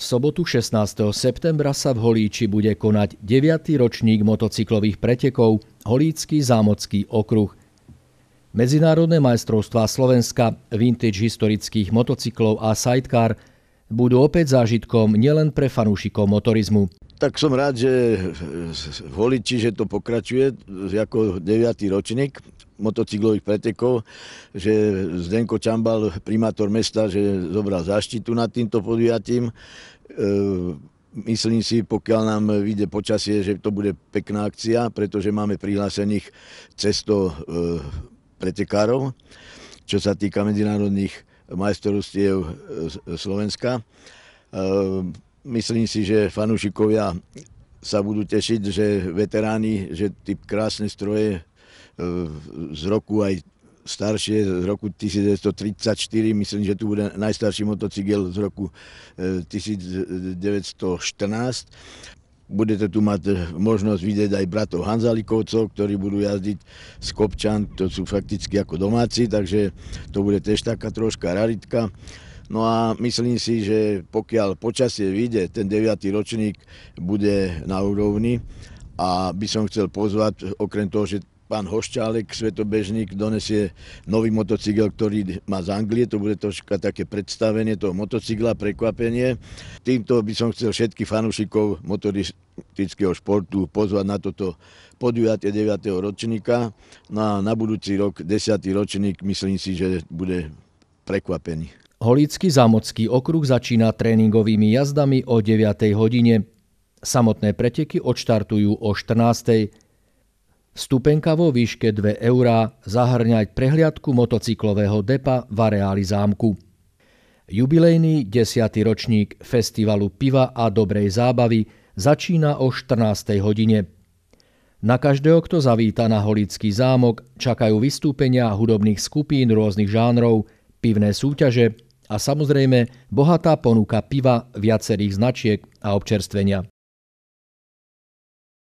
V sobotu 16. septembra sa v Holíči bude konať 9. ročník motocyklových pretekov Holícky zámocký okruh. Medzinárodné majstrovstvá Slovenska, vintage historických motocyklov a sidecar budú opäť zážitkom nielen pre fanúšikov motorizmu tak som rád, že voliči, že to pokračuje ako 9. ročník motocyklových pretekov, že Zdenko Čambal, primátor mesta, že zobral záštitu nad týmto podujatím. E, myslím si, pokiaľ nám vyjde počasie, že to bude pekná akcia, pretože máme prihlásených cesto e, pretekárov, čo sa týka medzinárodných majstrovstiev e, Slovenska myslím si, že fanúšikovia sa budú tešiť, že veteráni, že ty krásne stroje e, z roku aj staršie, z roku 1934, myslím, že tu bude najstarší motocykel z roku 1914. E, Budete tu mať možnosť vidieť aj bratov Hanzalikovcov, ktorí budú jazdiť z Kopčan, to sú fakticky ako domáci, takže to bude tiež taká troška raritka. No a myslím si, že pokiaľ počasie vyjde, ten 9. ročník bude na úrovni a by som chcel pozvať, okrem toho, že pán Hošťálek, svetobežník, donesie nový motocykel, ktorý má z Anglie. To bude troška také predstavenie toho motocykla, prekvapenie. Týmto by som chcel všetkých fanúšikov motoristického športu pozvať na toto podujatie 9. ročníka. Na, no na budúci rok, 10. ročník, myslím si, že bude prekvapený. Holícky zámocký okruh začína tréningovými jazdami o 9. hodine. Samotné preteky odštartujú o 14. Vstupenka vo výške 2 eurá zahrňať prehliadku motocyklového depa v areáli zámku. Jubilejný 10. ročník Festivalu piva a dobrej zábavy začína o 14. hodine. Na každého, kto zavíta na Holický zámok, čakajú vystúpenia hudobných skupín rôznych žánrov, pivné súťaže, a samozrejme bohatá ponuka piva viacerých značiek a občerstvenia.